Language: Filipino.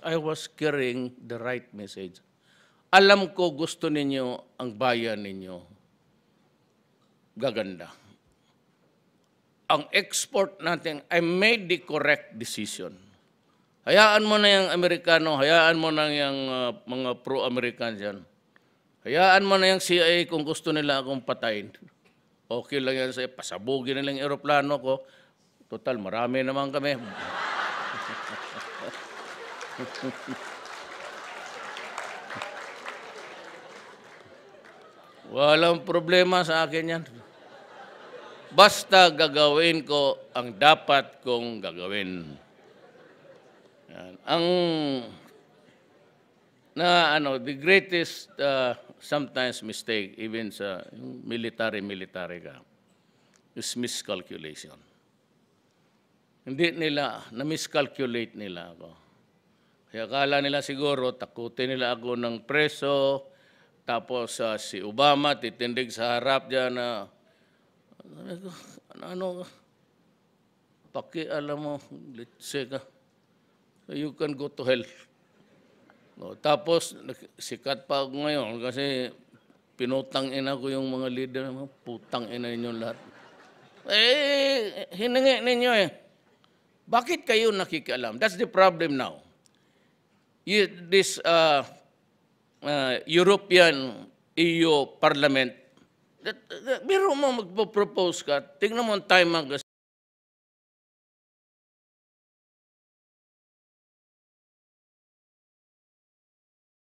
I was carrying the right message. Alam ko gusto ninyo ang bayan ninyo. Gaganda. Ang export natin, I made the correct decision. Hayaan mo na yung Amerikano, hayaan mo na yung uh, mga pro-Americans yan. Hayaan mo na yung CIA kung gusto nila akong patayin. Okay lang yan sa'yo, pasabugin nilang eroplano ko. Total, marami naman kami. Walang problema sa akin yan. Basta gagawin ko ang dapat kong gagawin. Yan. Ang na ano, the greatest uh, sometimes mistake even sa military military ka is miscalculation. Hindi nila na miscalculate nila ako. Akala nila siguro, takutin nila ako ng preso, tapos uh, si Obama titindig sa harap niya na uh, ano, ano paki alam mo, litse ka. you can go to hell. No, tapos sikat pa ako ngayon kasi pinutang ina ko yung mga leader, putang ina ninyo lahat. Eh, hiningi ninyo eh. Bakit kayo nakikialam? That's the problem now you, this uh, uh, European EU Parliament, that, that, meron mo magpo-propose ka, tingnan mo ang Time Magazine,